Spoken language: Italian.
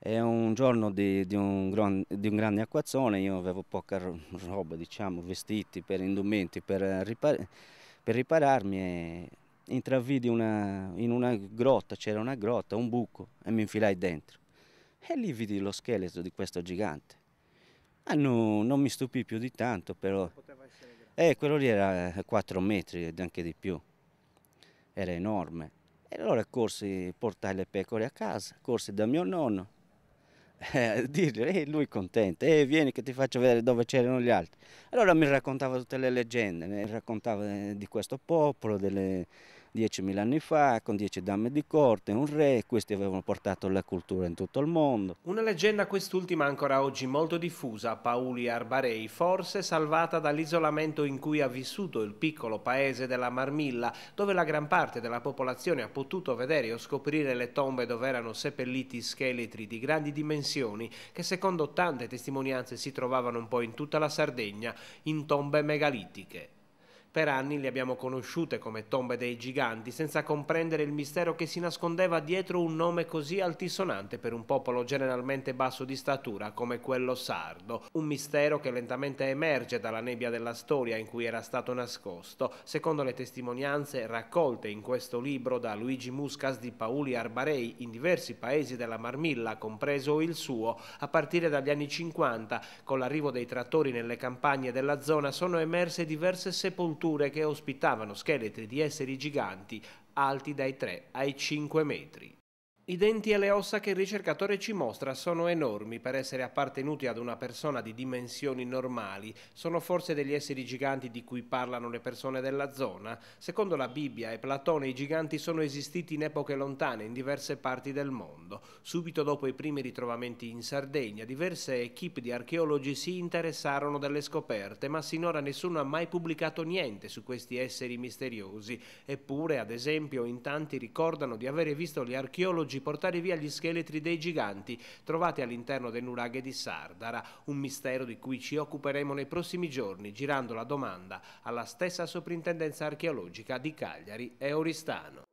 È un giorno di, di, un gran, di, un grande acquazzone, io avevo poca roba, diciamo, vestiti per indumenti per, eh, ripar per ripararmi e intravidi una, in una grotta, c'era una grotta, un buco e mi infilai dentro. E lì vidi lo scheletro di questo gigante. Ah, no, non mi stupì più di tanto, però... Eh, quello lì era 4 eh, metri ed anche di più. Era enorme. E allora corsi, portai le pecore a casa, corsi da mio nonno, eh, dirgli, e lui contento, e eh, vieni che ti faccio vedere dove c'erano gli altri. Allora mi raccontava tutte le leggende, mi raccontava eh, di questo popolo, delle, 10.000 anni fa, con 10 dame di corte, un re, questi avevano portato la cultura in tutto il mondo. Una leggenda quest'ultima ancora oggi molto diffusa, Pauli Arbarei, forse salvata dall'isolamento in cui ha vissuto il piccolo paese della Marmilla, dove la gran parte della popolazione ha potuto vedere o scoprire le tombe dove erano seppelliti scheletri di grandi dimensioni, che secondo tante testimonianze si trovavano un po' in tutta la Sardegna, in tombe megalitiche. Per anni le abbiamo conosciute come tombe dei giganti, senza comprendere il mistero che si nascondeva dietro un nome così altisonante per un popolo generalmente basso di statura come quello sardo. Un mistero che lentamente emerge dalla nebbia della storia in cui era stato nascosto, secondo le testimonianze raccolte in questo libro da Luigi Muscas di Pauli Arbarei in diversi paesi della Marmilla, compreso il suo, a partire dagli anni 50, con l'arrivo dei trattori nelle campagne della zona sono emerse diverse sepolture strutture che ospitavano scheletri di esseri giganti alti dai 3 ai 5 metri. I denti e le ossa che il ricercatore ci mostra sono enormi per essere appartenuti ad una persona di dimensioni normali. Sono forse degli esseri giganti di cui parlano le persone della zona? Secondo la Bibbia e Platone i giganti sono esistiti in epoche lontane in diverse parti del mondo. Subito dopo i primi ritrovamenti in Sardegna, diverse equip di archeologi si interessarono delle scoperte, ma sinora nessuno ha mai pubblicato niente su questi esseri misteriosi. Eppure, ad esempio, in tanti ricordano di avere visto gli archeologi 11 portare via gli scheletri dei giganti trovati all'interno del nuraghe di Sardara, un mistero di cui ci occuperemo nei prossimi giorni girando la domanda alla stessa soprintendenza archeologica di Cagliari e Oristano.